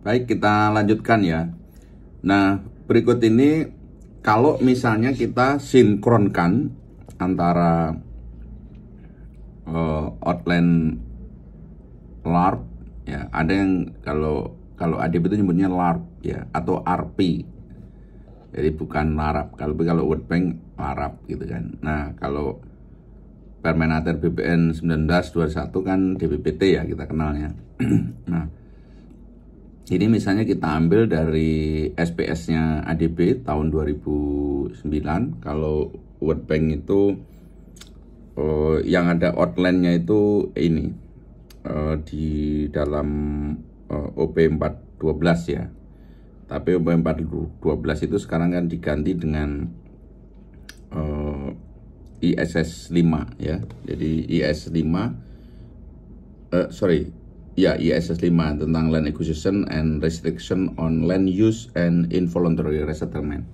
Baik, kita lanjutkan ya. Nah, berikut ini kalau misalnya kita sinkronkan antara uh, outline LARP ya, ada yang kalau kalau ADB itu nyebutnya LARP ya atau RP. Jadi bukan LARP. Kalau kalau Bank LARP gitu kan. Nah, kalau Permenater BPN 1921 kan DBPT ya kita kenalnya. nah, ini misalnya kita ambil dari SPS-nya ADB tahun 2009. Kalau World Bank itu eh, yang ada outline-nya itu ini eh, di dalam eh, OP 412 ya. Tapi OP 412 itu sekarang kan diganti dengan ISS 5 ya. Jadi iss 5 eh, sorry ya ISS 5 tentang land acquisition and restriction on land use and involuntary resettlement.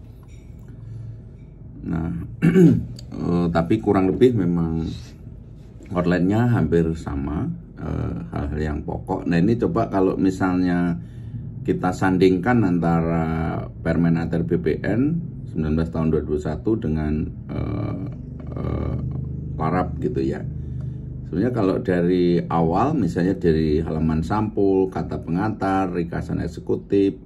Nah, uh, tapi kurang lebih memang outline-nya hampir sama eh, hal-hal uh, yang pokok. Nah, ini coba kalau misalnya kita sandingkan antara Permen ATR BPN 19 tahun 2021 dengan uh, eh, uh, Larap gitu ya Sebenarnya kalau dari awal misalnya dari halaman sampul, kata pengantar, rikasan eksekutif,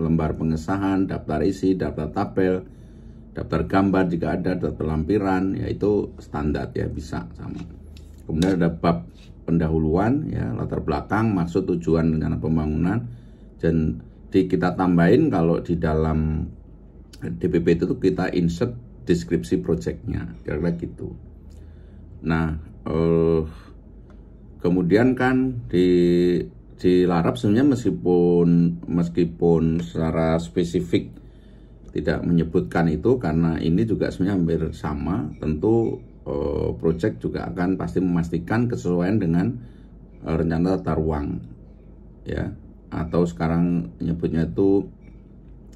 lembar pengesahan, daftar isi, daftar tabel, daftar gambar jika ada, daftar lampiran, yaitu standar ya bisa sama. Kemudian ada bab pendahuluan ya latar belakang, maksud tujuan rencana pembangunan dan di, kita tambahin kalau di dalam DPP itu kita insert deskripsi proyeknya kira-kira gitu. Nah, uh, kemudian kan di di larap sebenarnya meskipun meskipun secara spesifik tidak menyebutkan itu karena ini juga sebenarnya hampir sama tentu uh, project juga akan pasti memastikan kesesuaian dengan uh, rencana tata ruang ya atau sekarang nyebutnya itu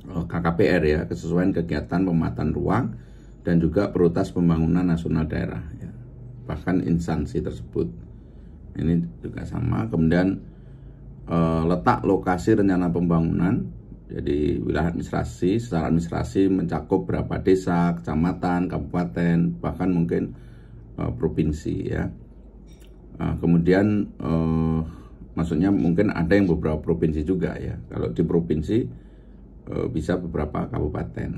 KKPR ya kesesuaian kegiatan pematan ruang dan juga prioritas pembangunan nasional daerah ya bahkan instansi tersebut ini juga sama kemudian e, letak lokasi rencana pembangunan jadi wilayah administrasi secara administrasi mencakup berapa desa kecamatan kabupaten bahkan mungkin e, provinsi ya e, kemudian e, maksudnya mungkin ada yang beberapa provinsi juga ya kalau di provinsi e, bisa beberapa kabupaten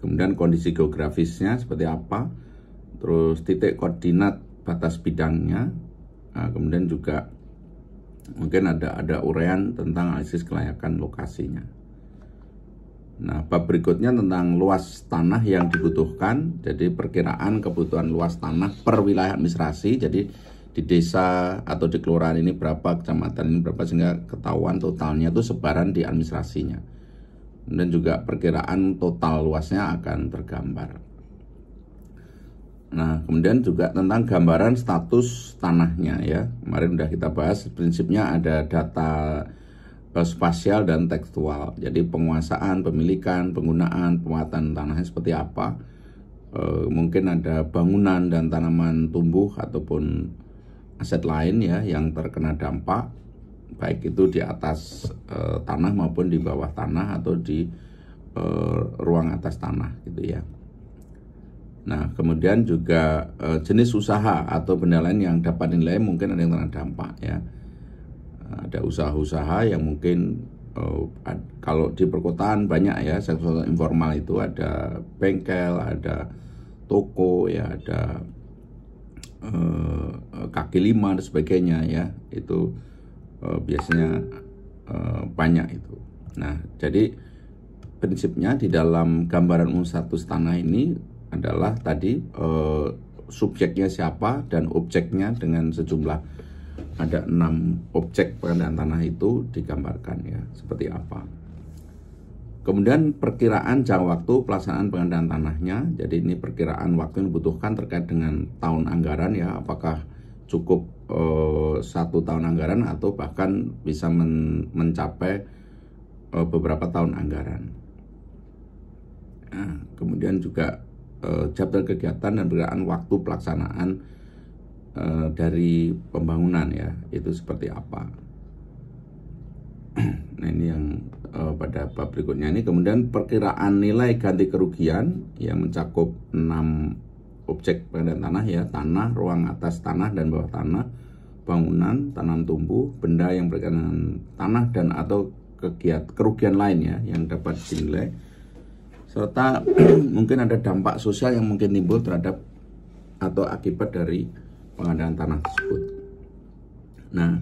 kemudian kondisi geografisnya seperti apa terus titik koordinat batas bidangnya nah, kemudian juga mungkin ada ada urean tentang analisis kelayakan lokasinya nah bab berikutnya tentang luas tanah yang dibutuhkan jadi perkiraan kebutuhan luas tanah per wilayah administrasi jadi di desa atau di kelurahan ini berapa kecamatan ini berapa sehingga ketahuan totalnya itu sebaran di administrasinya dan juga perkiraan total luasnya akan tergambar Nah, kemudian juga tentang gambaran status tanahnya ya. Kemarin sudah kita bahas prinsipnya ada data eh, spasial dan tekstual. Jadi penguasaan, pemilikan, penggunaan, penguatan tanahnya seperti apa. E, mungkin ada bangunan dan tanaman tumbuh ataupun aset lain ya yang terkena dampak baik itu di atas e, tanah maupun di bawah tanah atau di e, ruang atas tanah gitu ya. Nah, kemudian juga e, jenis usaha atau benda lain yang dapat nilai mungkin ada yang terkena dampak ya. Eh, ada usaha-usaha yang mungkin e, ad, kalau di perkotaan banyak ya sektor informal itu ada bengkel, ada toko ya, ada e, kaki lima dan sebagainya ya. Itu e, biasanya e, banyak itu. Nah, jadi prinsipnya di dalam gambaran umum status tanah ini adalah tadi eh, subjeknya siapa dan objeknya dengan sejumlah ada enam objek pengadaan tanah itu digambarkan ya seperti apa. Kemudian perkiraan jangka waktu pelaksanaan pengadaan tanahnya. Jadi ini perkiraan waktu yang dibutuhkan terkait dengan tahun anggaran ya. Apakah cukup eh, satu tahun anggaran atau bahkan bisa men mencapai eh, beberapa tahun anggaran. Nah, kemudian juga Eh, jadwal kegiatan dan perkiraan waktu pelaksanaan eh, dari pembangunan ya itu seperti apa nah ini yang eh, pada bab berikutnya ini kemudian perkiraan nilai ganti kerugian yang mencakup 6 objek pengadaan tanah ya tanah ruang atas tanah dan bawah tanah bangunan tanam tumbuh benda yang berkaitan tanah dan atau kegiatan kerugian lainnya yang dapat dinilai serta mungkin ada dampak sosial yang mungkin timbul terhadap atau akibat dari pengadaan tanah tersebut. Nah,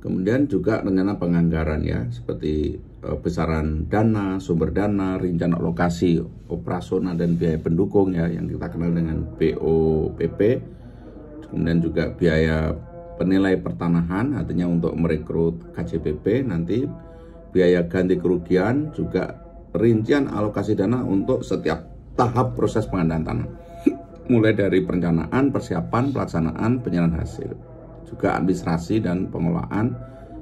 kemudian juga rencana penganggaran ya, seperti eh, besaran dana, sumber dana, rencana lokasi operasional dan biaya pendukung ya yang kita kenal dengan BOPP. Kemudian juga biaya penilai pertanahan artinya untuk merekrut KJPP nanti biaya ganti kerugian juga rincian alokasi dana untuk setiap tahap proses pengadaan tanah mulai dari perencanaan, persiapan, pelaksanaan, penyerahan hasil juga administrasi dan pengelolaan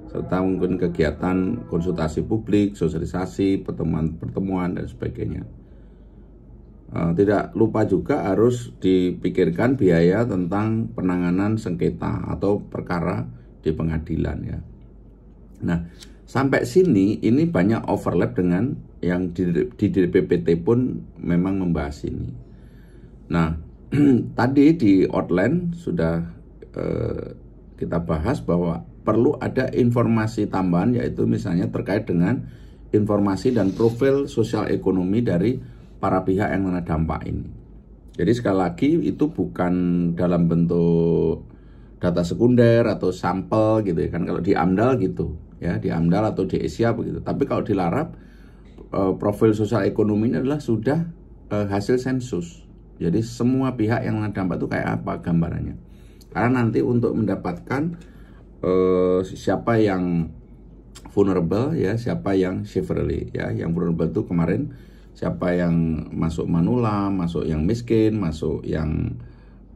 serta mungkin kegiatan konsultasi publik, sosialisasi, pertemuan-pertemuan dan sebagainya. Eh, tidak lupa juga harus dipikirkan biaya tentang penanganan sengketa atau perkara di pengadilan ya. Nah, sampai sini ini banyak overlap dengan yang di, di DPPT pun memang membahas ini. Nah, tadi di outline sudah eh, kita bahas bahwa perlu ada informasi tambahan yaitu misalnya terkait dengan informasi dan profil sosial ekonomi dari para pihak yang mana dampak ini. Jadi sekali lagi itu bukan dalam bentuk data sekunder atau sampel gitu ya kan kalau di AMDAL gitu ya di AMDAL atau di Asia begitu. Tapi kalau di Larab uh, profil sosial ekonomi ini adalah sudah uh, hasil sensus. Jadi semua pihak yang terdampak itu kayak apa gambarannya. Karena nanti untuk mendapatkan uh, siapa yang vulnerable ya, siapa yang severely ya, yang vulnerable itu kemarin siapa yang masuk manula, masuk yang miskin, masuk yang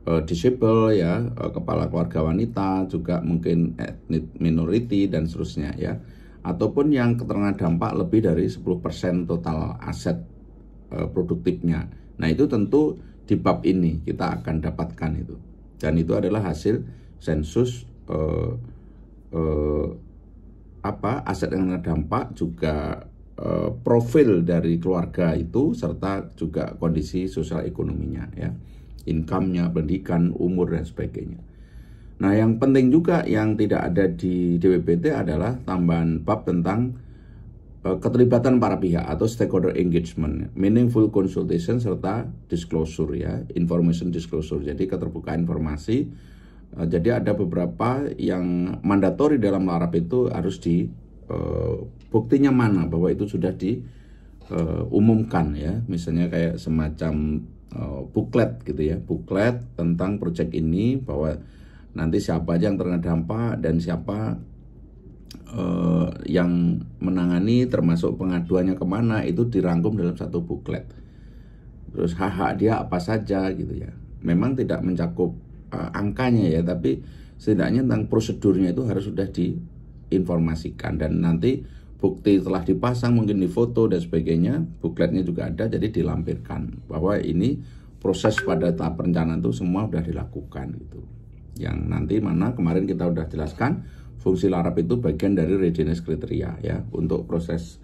uh, disable ya, uh, kepala keluarga wanita, juga mungkin ethnic minority dan seterusnya ya ataupun yang keterangan dampak lebih dari 10% total aset e, produktifnya. Nah, itu tentu di bab ini kita akan dapatkan itu. Dan itu adalah hasil sensus e, e, apa aset yang dampak juga e, profil dari keluarga itu serta juga kondisi sosial ekonominya ya. Income-nya, pendidikan, umur dan sebagainya. Nah, yang penting juga yang tidak ada di DPPT adalah tambahan bab tentang uh, keterlibatan para pihak atau stakeholder engagement, meaningful consultation serta disclosure ya, information disclosure. Jadi keterbukaan informasi. Uh, jadi ada beberapa yang mandatori dalam LARAP itu harus di uh, buktinya mana bahwa itu sudah di uh, umumkan ya misalnya kayak semacam uh, buklet gitu ya buklet tentang proyek ini bahwa nanti siapa aja yang terkena dampak dan siapa uh, yang menangani termasuk pengaduannya kemana itu dirangkum dalam satu buklet terus hak-hak dia apa saja gitu ya memang tidak mencakup uh, angkanya ya tapi setidaknya tentang prosedurnya itu harus sudah diinformasikan dan nanti bukti telah dipasang mungkin di foto dan sebagainya bukletnya juga ada jadi dilampirkan bahwa ini proses pada tahap perencanaan itu semua sudah dilakukan gitu yang nanti mana kemarin kita sudah jelaskan fungsi larap itu bagian dari readiness kriteria ya untuk proses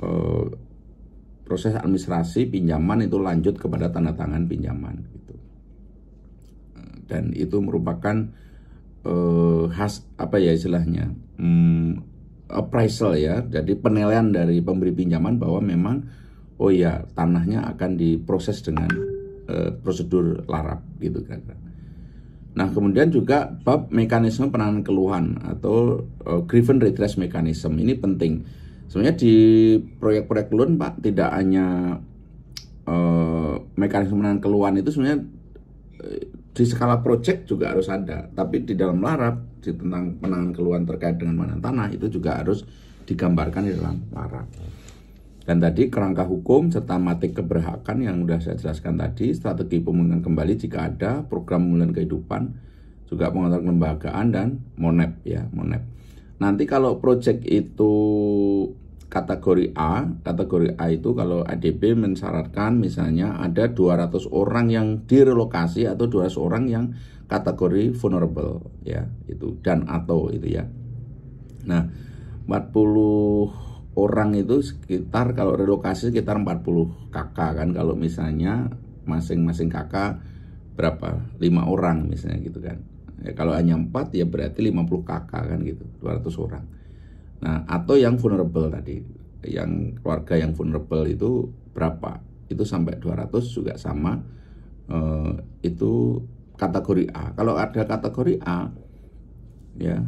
eh, proses administrasi pinjaman itu lanjut kepada tanda tangan pinjaman gitu dan itu merupakan eh, khas apa ya istilahnya hmm, appraisal ya jadi penilaian dari pemberi pinjaman bahwa memang oh ya tanahnya akan diproses dengan eh, prosedur larap gitu kan Nah, kemudian juga bab mekanisme penanganan keluhan atau uh, grievance redress mechanism ini penting. Sebenarnya di proyek-proyek keluhan Pak tidak hanya uh, mekanisme penanganan keluhan itu sebenarnya eh, di skala proyek juga harus ada, tapi di dalam larap di tentang penanganan keluhan terkait dengan mana tanah itu juga harus digambarkan di dalam larap. Dan tadi kerangka hukum serta materi keberhakan yang sudah saya jelaskan tadi, strategi pemulihan kembali jika ada, program pemulihan kehidupan, juga pengontrol kelembagaan dan monet ya, monet. Nanti kalau proyek itu kategori A, kategori A itu kalau ADB mensyaratkan misalnya ada 200 orang yang direlokasi atau 200 orang yang kategori vulnerable ya, itu dan atau itu ya. Nah, 40 orang itu sekitar kalau relokasi sekitar 40 kakak kan kalau misalnya masing-masing kakak berapa lima orang misalnya gitu kan ya, kalau hanya empat ya berarti 50 kakak kan gitu 200 orang nah atau yang vulnerable tadi yang keluarga yang vulnerable itu berapa itu sampai 200 juga sama eh, itu kategori A kalau ada kategori A ya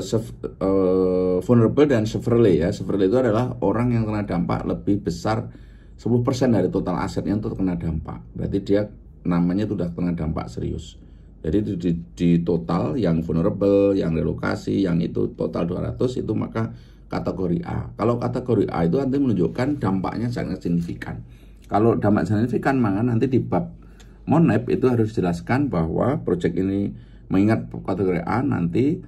uh, vulnerable dan severely ya. Severely itu adalah orang yang kena dampak lebih besar 10% dari total asetnya itu kena dampak. Berarti dia namanya sudah kena dampak serius. Jadi di, di total yang vulnerable, yang relokasi, yang itu total 200 itu maka kategori A. Kalau kategori A itu nanti menunjukkan dampaknya sangat signifikan. Kalau dampak signifikan maka nanti di bab Monep itu harus dijelaskan bahwa proyek ini mengingat kategori A nanti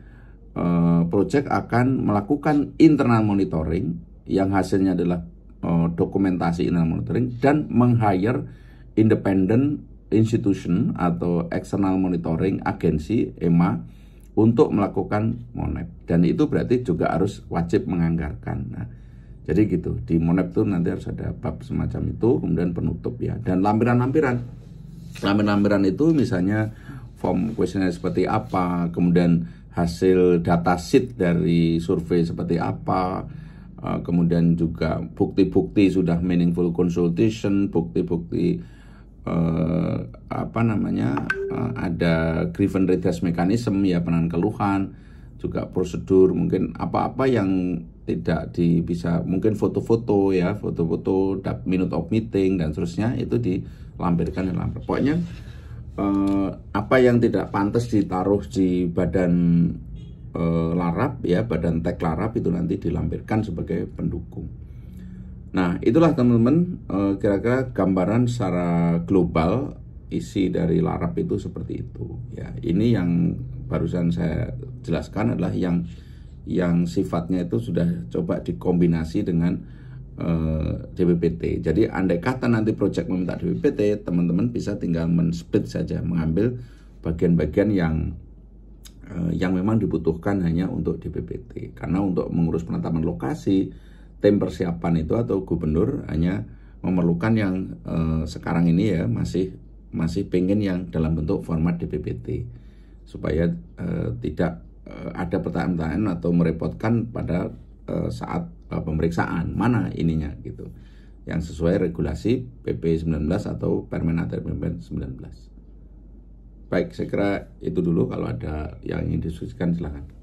Eh, project akan melakukan internal monitoring yang hasilnya adalah eh, dokumentasi internal monitoring dan meng-hire independent institution atau external monitoring agensi EMA untuk melakukan monet dan itu berarti juga harus wajib menganggarkan. Nah, jadi gitu di monet itu nanti harus ada bab semacam itu kemudian penutup ya dan lampiran-lampiran lampiran-lampiran itu misalnya form questionnaire seperti apa kemudian hasil data sheet dari survei seperti apa, eh, kemudian juga bukti-bukti sudah meaningful consultation, bukti-bukti eh, apa namanya eh, ada grievance redress mechanism ya penahan keluhan, juga prosedur mungkin apa-apa yang tidak di bisa mungkin foto-foto ya foto-foto minute of meeting dan seterusnya itu dilampirkan dalam pokoknya eh, apa yang tidak pantas ditaruh di badan eh, larap ya badan tag larap itu nanti dilampirkan sebagai pendukung nah itulah teman-teman eh, kira-kira gambaran secara global isi dari larap itu seperti itu ya ini yang barusan saya jelaskan adalah yang yang sifatnya itu sudah coba dikombinasi dengan Eh, DPPT. Jadi andai kata nanti proyek meminta DPPT, teman-teman bisa tinggal men-split saja mengambil bagian-bagian yang eh, yang memang dibutuhkan hanya untuk DPPT. Karena untuk mengurus penetapan lokasi, tim persiapan itu atau gubernur hanya memerlukan yang eh, sekarang ini ya masih masih pengen yang dalam bentuk format DPPT supaya tidak ada pertanyaan-pertanyaan atau merepotkan pada saat pemeriksaan mana ininya gitu yang sesuai regulasi PP 19 atau Permenaker Permen 19. Baik, saya kira itu dulu kalau ada yang ingin diskusikan silahkan.